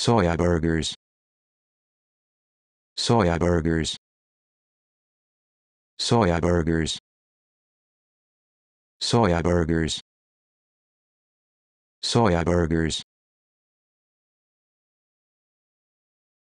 Soya burgers. Soya burgers. Soya burgers. Soya burgers. Soya burgers.